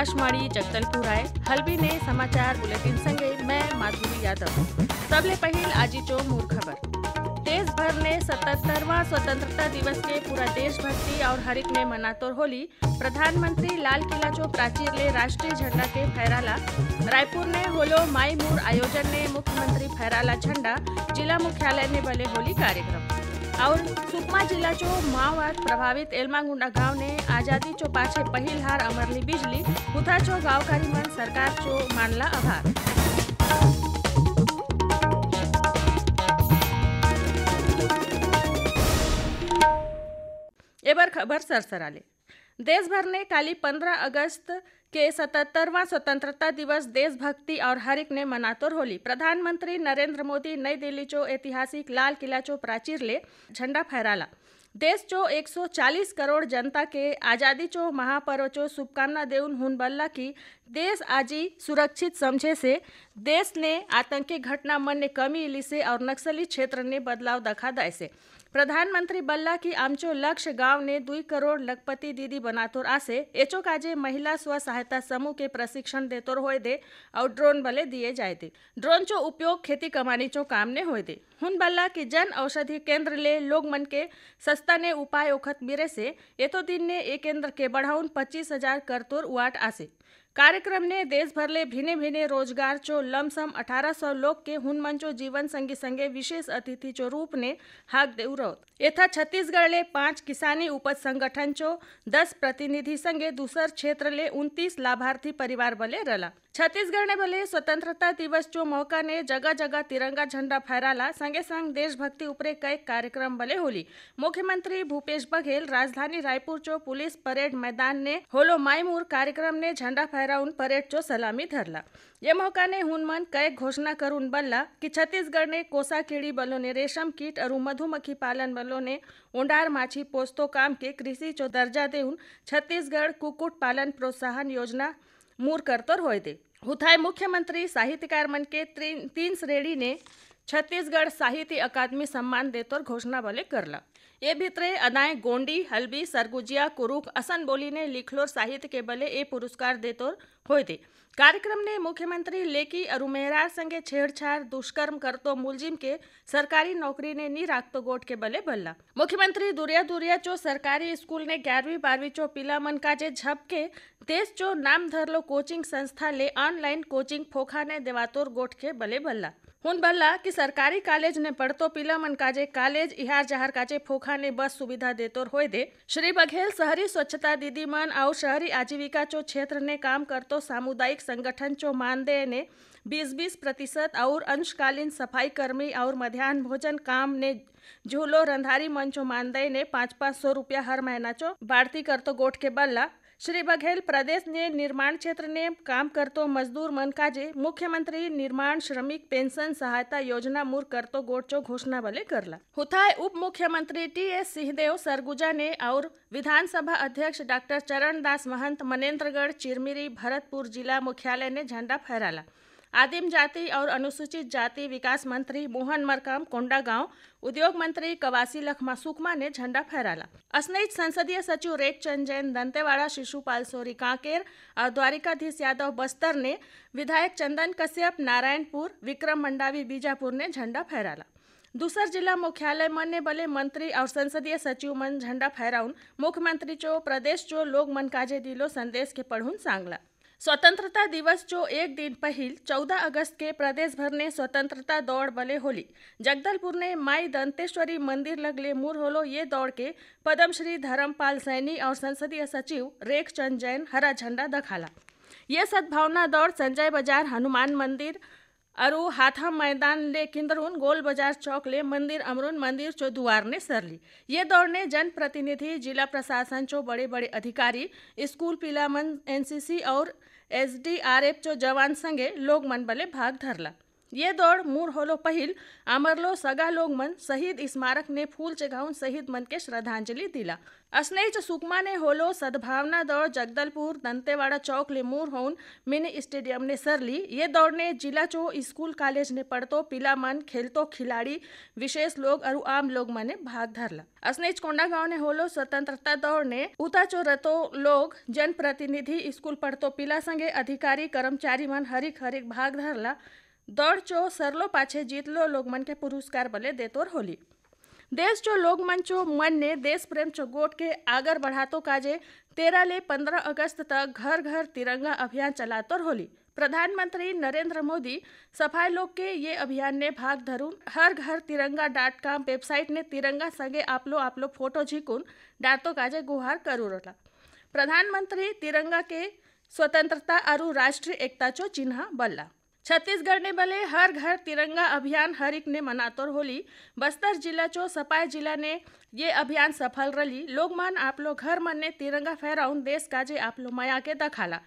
आकाशवाणी આકાશવાણી ने समाचार बुलेटिन संगे मैं माधुरी यादव सबले पहल आज આજી मूल खबर देश भर ने सतहत्तरवा स्वतंत्रता दिवस के पूरा देशभक्ति और हरित में मनातोर होली प्रधानमंत्री लाल किला चो प्राचीर ले राष्ट्रीय झंडा के फहराला रायपुर ने होलो माई मूर आयोजन ने मुख्यमंत्री फहराला झंडा जिला मुख्यालय ने भले होली कार्यक्रम और सुकमा जिला चो माओवाद प्रभावित एलमागुंडा गांव ने आजादी चो पाछे पहल हार अमरली बिजली हुथा चो गांवकारी मन सरकार चो मानला आभार खबर सरसराले देशभर ने काली 15 अगस्त के सतहत्तरवां स्वतंत्रता दिवस देशभक्ति और हर एक ने मनातोर होली प्रधानमंत्री नरेंद्र मोदी नई दिल्ली चो ऐतिहासिक लाल किला चो प्राचीर ले झंडा फहराला देश चो 140 करोड़ जनता के आज़ादी चो महापर्व चो शुभकामना देउन हुनबल्ला की દેશ આજે સુરક્ષિત સમજે છે દેશને આતંકી ઘટના મનને કમી લીશે और नक्सली क्षेत्र ने बदलाव दखा दायसे प्रधानमंत्री बल्ला की आमचो लक्ष्य गांव ने दुई करोड़ लखपति दीदी बनातोर आसे एचो काजे महिला स्व सहायता समूह के प्रशिक्षण देतोर होए दे और ड्रोन भले दिए जाए दे ड्रोन चो उपयोग खेती कमानी चो काम ने हो दे हुन बल्ला के जन औषधि केंद्र ले लोग मन के सस्ता ने उपाय ओखत मिरे से एतो दिन ने एक केंद्र के बढ़ाउन पच्चीस हजार करतोर उआट आसे कार्यक्रम ने देशभरले भिन्ने भिन्ने रोजगार चो लमसम 1800 लोग के हुनमंचो जीवन संगी संगे विशेष अतिथि चो रूप ने हाक देवरवत એથા છત્તીસગઢલે પાંચ કિસાની ઉપજ સંગઠन चो दस प्रतिनिधि संगे दूसर क्षेत्र ले उनतीस लाभार्थी परिवार बले रला छत्तीसगढ़ ने भले स्वतंत्रता दिवस जो मौका ने जगह जगह तिरंगा झंडा फहराला संगे संग देशभक्ति उपरे कई कार्यक्रम भले होली मुख्यमंत्री भूपेश बघेल राजधानी रायपुर चो पुलिस परेड मैदान ने होलो माईमूर कार्यक्रम ने झंडा फहराउन परेड चो सलामी धरला ये ने हुनमन कई घोषणा कर उन बल्ला कि छत्तीसगढ़ ने कोसा कीड़ी बलों ने रेशम कीट और मधुमक्खी पालन बलों ने उंडार माछी पोस्तो काम के कृषि चो दर्जा उन छत्तीसगढ़ कुकुट पालन प्रोत्साहन योजना मूर करतोर हो दे हुथाय मुख्यमंत्री साहित्यकार मन के तीन श्रेणी ने छत्तीसगढ़ साहित्य अकादमी सम्मान देतोर घोषणा कर करला ये भितरे अदाएं गोंडी हल्बी सरगुजिया कुरुक असन बोली ने लिखलोर साहित्य के बले ये पुरस्कार देतोर हो दे कार्यक्रम ने लेकी મુખ્યમંત્રી લેકી छेड़छाड़ दुष्कर्म कर तो मुलजिम के सरकारी नौकरी ने नहीं રાખતો तो गोट के बले बल्ला मुख्यमंत्री दुरिया दुरिया चो सरकारी स्कूल ने ग्यारहवीं बारहवीं चो पिला मन का जे झपके देश चो नाम धरलो कोचिंग संस्था ले ऑनलाइन कोचिंग फोखा ने देवातोर गोट के बले बल्ला हुन बल्ला कि सरकारी कॉलेज ने पढ़तो मन काजे कॉलेज इहार जहार काजे फोखा ने बस सुविधा देतोर होए दे श्री बघेल शहरी स्वच्छता दीदी मन और शहरी आजीविका चो क्षेत्र ने काम करतो सामुदायिक संगठन चो मानदेय ने बीस बीस प्रतिशत और अंशकालीन सफाई कर्मी और मध्यान्ह भोजन काम ने झूलो रंधारी मन चो मानदेय ने पाँच पाँच सौ रुपया हर महीना चो बाढ़ती करतो गोट के बल्ला श्री बघेल प्रदेश ने શ્રી બઘેલ પ્રદેશને નિર્માણ ક્ષેત્રને કામ કરતો મજદૂર મનકાજે મુખ્યમંત્રી નિર્માણ શ્રમિક પેન્શન સહાયતા યોજના મૂર કરતો गोडचो घोषणा भले करला है उप मुख्यमंत्री टी एस सिंहदेव सरगुजा ने और विधानसभा अध्यक्ष डॉक्टर चरण दास महंत मनेन्द्रगढ़ चिरमिरी भरतपुर जिला मुख्यालय ने झंडा फहराला आदिम जाति और अनुसूचित जाति विकास मंत्री मोहन मरकाम कोंडागांव उद्योग मंत्री कवासी लखमा सुकमा ने झंडा फहराला असनेज संसदीय सचिव रेख चंद जैन दंतेवाड़ा शिशुपाल सोरी कांकेर और द्वारिकाधीश यादव बस्तर ने विधायक चंदन कश्यप नारायणपुर विक्रम मंडावी बीजापुर ने झंडा फहराला दूसर जिला मुख्यालय मन ने भले मंत्री और संसदीय सचिव मन झंडा फहराउन मुख्यमंत्री चो प्रदेश चो लोग मन काजे दिलो संदेश के पढ़ून सांगला स्वतंत्रता दिवस जो एक दिन पहल 14 अगस्त के प्रदेश भर ने स्वतंत्रता दौड़ बले होली जगदलपुर ने माई दंतेश्वरी मंदिर लगले मूर होलो ये दौड़ के पद्मश्री धर्मपाल सैनी और संसदीय सचिव रेख चंद जैन हरा झंडा दखाला ये सद्भावना दौड़ संजय बाजार हनुमान मंदिर अरु हाथा मैदान ले किंदरून गोल बाजार चौक ले मंदिर अमरुन मंदिर चो दुआर ने सर ली ये दौड़ ने जन प्रतिनिधि जिला प्रशासन चो बड़े बड़े अधिकारी स्कूल पीला मन एनसीसी और एस जो जवान संगे मन मनबले भाग धरला ये दौड मूर होलो पहिल आमरलो सगा लोग मन शहीद स्मारक ने फूल चघावून शहीद मन के श्रद्धांजलि दिला असनेच सुकमाने होलो सद्भावना दौड़ जगदलपुर दंतेवाड़ा चौक ले मूर होन मिनी स्टेडियम ने सर ली ये दौड़ ने जिला चो स्कूल कॉलेज ने पढ़तो पिला मन खेलतो खिलाड़ी विशेष लोग और आम लोग मन ने भाग धरला असनेच कोंडा गाँव ने होलो स्वतंत्रता दौड़ ने उता चो रतो लोग जनप्रतिनिधि स्कूल पढ़तो पिला संगे अधिकारी कर्मचारी मन हरिक हरिक भाग धरला दौड़ चो सरलो पाछे जीत लो लोकमन के पुरस्कार बले देतोर होली देश जो लोकमन चो मन ने देश प्रेम चो गोट के आगर बढ़ातो काजे तेरह ले पंद्रह अगस्त तक घर घर तिरंगा अभियान चलातोर होली प्रधानमंत्री नरेंद्र मोदी सफाई लोग के ये अभियान ने भाग धरून हर घर तिरंगा डॉट कॉम वेबसाइट ने तिरंगा संगे आपलो आपलो फोटो झिकुन डाटो काजे गुहार करू रोला प्रधानमंत्री तिरंगा के स्वतंत्रता और राष्ट्रीय एकता चो चिन्ह बल्ला छत्तीसगढ़ ने भले हर घर तिरंगा अभियान हर एक ने मनातोर होली बस्तर जिला चो सपाई जिला ने ये अभियान सफल रली लोग मन आप लोग घर मन ने तिरंगा फहराउन देश काजे आप लोग मया के दखाला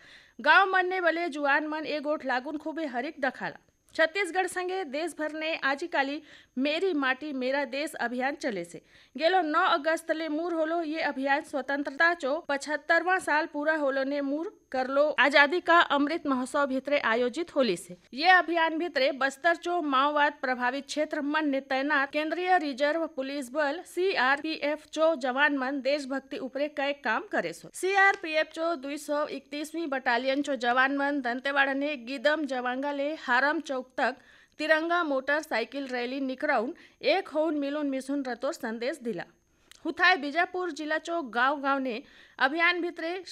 गांव मन ने भले जुआन मन ए गोठ लागुन खूबे हर एक दखाला छत्तीसगढ़ संगे देश भर ने काली मेरी माटी मेरा देश अभियान चले से गेलो 9 अगस्त ले मूर होलो ये अभियान स्वतंत्रता चो पचहत्तरवा साल पूरा होलो ने मूर कर लो आजादी का अमृत महोत्सव भितरे आयोजित होली से ये अभियान भितरे बस्तर चो माओवाद प्रभावित क्षेत्र मन ने तैनात केंद्रीय रिजर्व पुलिस बल सी आर पी एफ चो जवान मन देशभक्ति उपरे कई काम करे सो सी आर पी एफ चो दुई सौ इकतीसवीं बटालियन चो जवान मन दंतेवाड़ा ने गिदम जवांगा ले हारम चौक तक तिरंगा मोटरसायकल रैली निकराउन एक होऊन मिळून मिसळून रतोर संदेश दिला हुथाय बिजापूर जिल्ह्याचो गाव गावने અભિયાન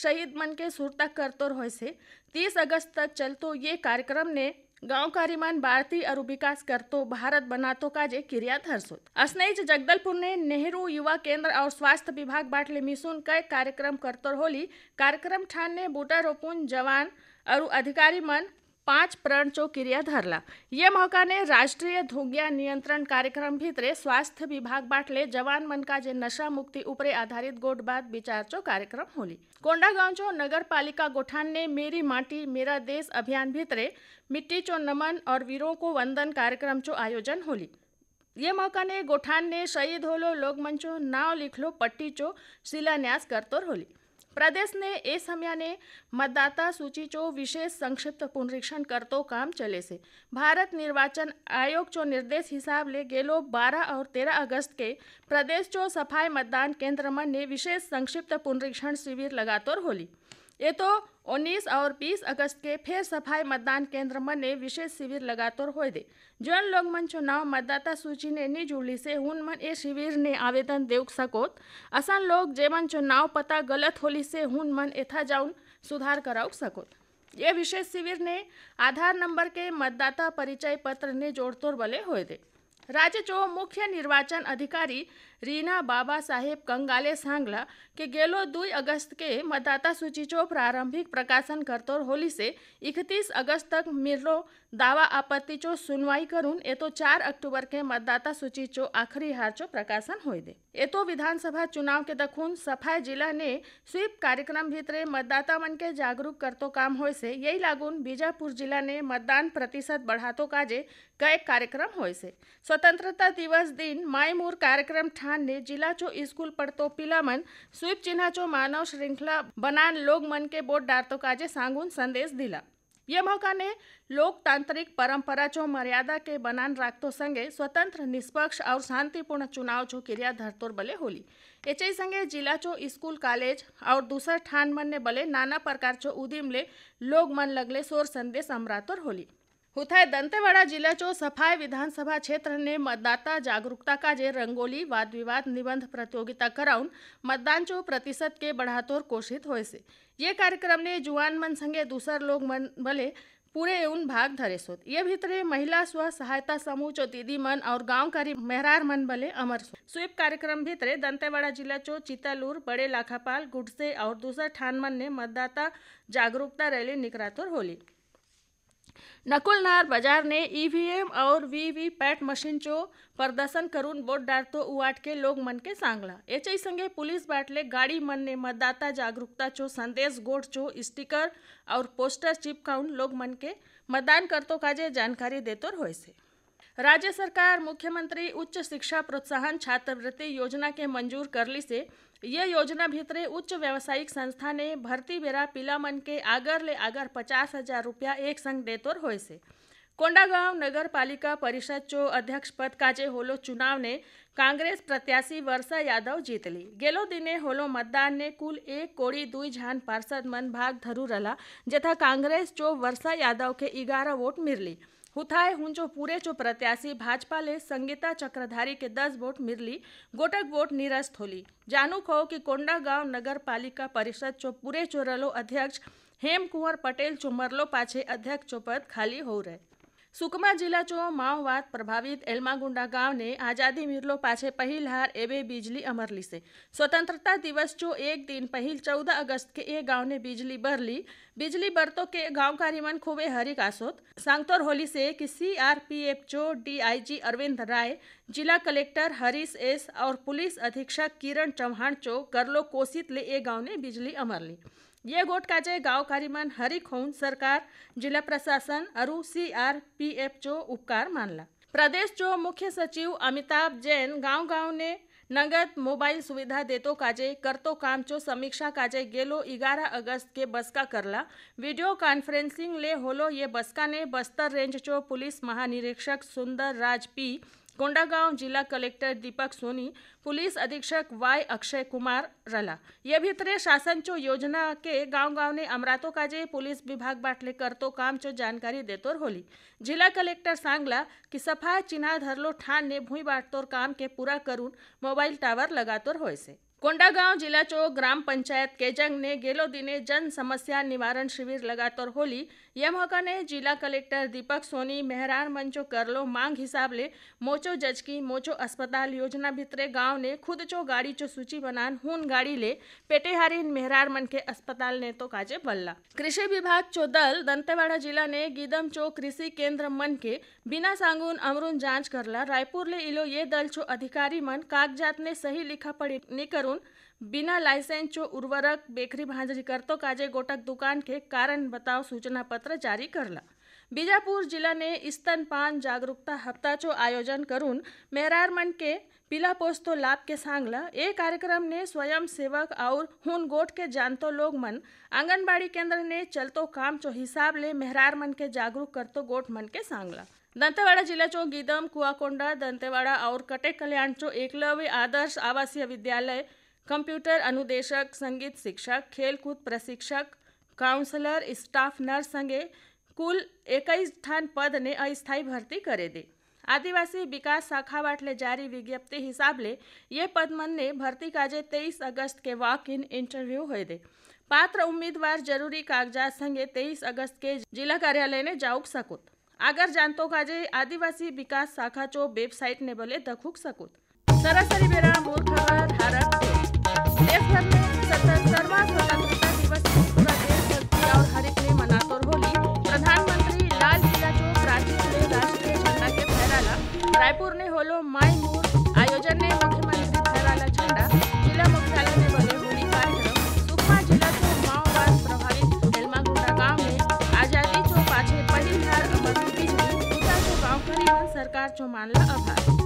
शहीद मन के કે સુરતા કરતો રહેશે ત્રીસ અગસ્ત તક ચલતો ये કાર્યક્રમને गांवकारीमान भारती और विकास करतो भारत बनातो काजे क्रिया हरसोत असनई जगदलपुर ने नेहरू युवा केंद्र और स्वास्थ्य विभाग बाटले मिशन कई कार्यक्रम करतो होली कार्यक्रम ठान ने बूटा रोपुन जवान और अधिकारी मन पांच प्रणचो क्रिया धरला ये मौकाने રાષ્ટ્રીય ધોગિયા નિયંત્રણ कार्यक्रम ભીતરે स्वास्थ्य विभाग बाटले जवान मन का जे नशा मुक्ति उपरे आधारित गोट बात विचार चो कार्यक्रम होली कोंडा चो नगर पालिका गोठान ने मेरी माटी मेरा देश अभियान भीतरे मिट्टी चो नमन और वीरों को वंदन कार्यक्रम चो आयोजन होली ये मौका ने गोठान ने शहीद होलो लोकमंचो नाव लिखलो पट्टी चो शिलान्यास करतोर होली प्रदेश ने પ્રદેશને એ સમયને મતદાતા સૂચિ ચો વિશેષ સંક્ષિપ્ત પુનરીક્ષણ કરતો काम चले से भारत निर्वाचन आयोग चो निर्देश हिसाब ले गेलो 12 और 13 अगस्त के प्रदेश चो सफाई मतदान केंद्र मन ने विशेष संक्षिप्त पुनरीक्षण शिविर लगातार होली ये तो 19 और 20 अगस्त के फेर सफाई मतदान केंद्र मने विशेष शिविर लगातार हो दे जौन लोग मन चुनाव मतदाता सूची ने नहीं जुड़ी से उन मन ये शिविर ने आवेदन देख सकोत असन लोग जे मन चुनाव पता गलत होली से उन मन यथा जाऊन सुधार कराउ सकोत ये विशेष शिविर ने आधार नंबर के मतदाता परिचय पत्र ने जोड़तोड़ बले हो दे राज्य जो मुख्य निर्वाचन अधिकारी रीना बाबा साहेब कंगाले सांगला के गेलो दुई अगस्त के मतदाता सूची चो प्रारंभिक प्रकाशन करतोर होली से इकतीस अगस्त तक मिलो दावा आपत्ति चो सुनवाई करून ए तो चार अक्टूबर के मतदाता सूची चो आखिरी हार चो प्रकाशन हो दे ए तो विधानसभा चुनाव के दखून सफाई जिला ने स्वीप कार्यक्रम भीतरे मतदाता मन के जागरूक करतो काम हो से यही लागून बीजापुर जिला ने मतदान प्रतिशत बढ़ातो काजे कई कार्यक्रम हो से स्वतंत्रता दिवस दिन माई मूर कार्यक्रम ठा चौहान ने जिला चो स्कूल पर तो पिला मन स्वीप चिन्ह चो मानव श्रृंखला बनान लोग मन के बोट डारतो काजे सांगुन संदेश दिला ये मौका ने लोकतांत्रिक परंपरा चो मर्यादा के बनान राखतो संगे स्वतंत्र निष्पक्ष और शांतिपूर्ण चुनाव चो क्रिया धरतोर बले होली एचई संगे जिला चो स्कूल कॉलेज और दूसर ठान मन ने बले नाना प्रकार चो उदिम ले लोग मन लगले सोर संदेश अमरातोर होली हुथाय दंतेवाड़ा चो सफाई विधानसभा क्षेत्र ने मतदाता जागरूकता का जे रंगोली वाद विवाद निबंध प्रतियोगिता कराउन मतदान चो प्रतिशत के बढ़ातोर घोषित हो से ये कार्यक्रम ने जुआन मन संगे दूसर लोग मन भले पूरे उन भाग धरे सोत ये भीतरे महिला स्व सहायता समूह चो दीदी मन और गाँव कारी मेहरार मन भले अमर सो स्वीप कार्यक्रम भीतरे दंतेवाड़ा जिला चो चितालूर बड़े लाखापाल गुडसे और दूसर ठान मन ने मतदाता जागरूकता रैली निकरातोर होली नकुलनार बाजार ने ईवीएम और वीवीपैट चो प्रदर्शन करून बोट डारतो के लोग मन के सांगला एच संगे पुलिस बाटले गाडी मन ने मतदाता जागरूकता चो संदेश गोट चो स्टिकर और पोस्टर चिपकाउन लोग मन के मतदान करतो काजे जानकारी देतोर हो से राज्य सरकार मुख्यमंत्री उच्च शिक्षा प्रोत्साहन छात्रवृत्ति योजना के मंजूर करली से ये योजना भीतरे उच्च व्यावसायिक संस्था ने भर्ती वेरा पिलामन के आगर ले आगर पचास हज़ार रुपया एक संग देतोर होय से कोंडागांव नगर पालिका परिषद चो अध्यक्ष पद काजे होलो चुनाव ने कांग्रेस प्रत्याशी वर्षा यादव जीत ली गेलो दिने होलो मतदान ने कुल एक कोड़ी दुई झान पार्षद मन भाग धरू रला जथा कांग्रेस चो वर्षा यादव के ग्यारह वोट मिरली हुथाए हुंचो पूरे चो प्रत्याशी भाजपा ले संगीता चक्रधारी के दस वोट मिली गोटक वोट निरस्त होली जानू कहो कि कोंडा गांव नगर पालिका परिषद चो पूरे चो रलो अध्यक्ष हेम कुंवर पटेल चो मरलो पाछे अध्यक्ष चो पद खाली हो रहे સુકમા જિલ્લા ચો માઓવાદ પ્રભાવિત એલમાગુંડા ગામને આઝાદી મિરલો પાછે પહેલ હાર એવે बिजली अमर ली से स्वतंत्रता दिवस जो एक दिन पहल चौदह अगस्त के ये गांव ने बिजली बर ली बिजली बरतों के गांव का रिमन खूबे हरी कासोत सांगतोर होली से कि सीआरपीएफ जो डीआईजी अरविंद राय जिला कलेक्टर हरीश एस और पुलिस अधीक्षक किरण चौहान चो करलो कोसित ले ये ने बिजली अमर ली ये गोट काजे गाव कारीमान हरीक होऊन सरकार जिल्हा प्रशासन अरू सी आर पी एफचो उपकार मानला प्रदेशचो मुख्य सचिव अमिताभ जैन गाव ने नगद मोबाइल सुविधा देतो काजे करतो चो समीक्षा काजे गेलो 11 अगस्त के बसका करला वीडियो कॉन्फ्रेंसिंग ले होलो ये बसका ने बस्तर रेंज चो पुलिस महानिरीक्षक सुंदर राज पी कोंडागांव जिला कलेक्टर दीपक सोनी पुलिस अधीक्षक वाई अक्षय कुमार रला ये भितरे चो योजना के गांव गांव ने अमरातो काजे पुलिस विभाग बाटले करतो कामचो जाणकारी देतोर होली जिला कलेक्टर सांगला की सफा चिन्हा धरलो ठान ने भूई बाटतोर काम के पूरा करून मोबाइल टावर लगातोर होयसे कोंडागांव जिला चो ग्राम पंचायत केजंग ने गेलो दिने जन समस्या निवारण शिविर लगातोर होली यह मौका ने जिला कलेक्टर दीपक सोनी मेहरान मंचो लो मांग हिसाब ले मोचो जज की मोचो अस्पताल योजना भित्रे गांव ने खुद चो गाड़ी चो सूची बनान हुन गाड़ी ले पेटे हारी मेहरार मन के अस्पताल ने तो काजे बल्ला कृषि विभाग चो दल दंतेवाड़ा जिला ने गिदम चो कृषि केंद्र मन के बिना सांगून अमरुन जांच ला रायपुर ले इलो ये दल चो अधिकारी मन कागजात ने सही लिखा पढ़ी नि करून बिना लाइसेंस चो उर्वरक बेकरी भांजरी करतो काजे गोटक दुकान के कारण बताओ सूचना पत्र पत्र जारी करला बिजापूर जिल्ह्याने इस्तनपान जागरूकता चो आयोजन करून मेरार मनके पिला पोस्तो लाभ के सांगला ये कार्यक्रम ने स्वयंसेवक और हुन गोट के जानतो लोग मन आंगनबाड़ी केंद्र ने चलतो काम चो हिसाब ले मेहरार मन के जागरूक करतो गोट मन के सांगला दंतेवाड़ा जिला चो गीदम कुआकोंडा दंतेवाड़ा और कटे कल्याण चो एकलव्य आदर्श आवासीय विद्यालय कंप्यूटर अनुदेशक संगीत शिक्षक खेलकूद प्रशिक्षक काउंसलर स्टाफ नर्स संगे कुल કુલ ठान पद ने अस्थायी भर्ती करे दे आदिवासी विकास शाखा वाटले जारी विज्ञप्ति हिसाब ले ये पदमन ने भर्ती काजे 23 अगस्त के वॉक इन इंटरव्यू हो दे पात्र उम्मीदवार जरूरी कागजात संगे 23 अगस्त के जिला कार्यालय ने जाऊक सकुत अगर जानतो काजे आदिवासी विकास शाखा चो वेबसाइट ने बोले दखुक सकुत सरासरी बेरा मूल खबर भारत देश भर में स्वतंत्रवा स्वतंत्रता दिवस रायपुर રાયપુરની હોલો માય મૂર આયોજનને મુખ્યમંત્રી ફહેરાલા ઝંડા जिला मुख्यालय में बने होली कार्यक्रम सुकमा जिला के माओवाद प्रभावित एलमागुंडा गांव में आजादी चौक पाछे पहली बार अमर बीती हुई चौक गांव करीबन सरकार आभार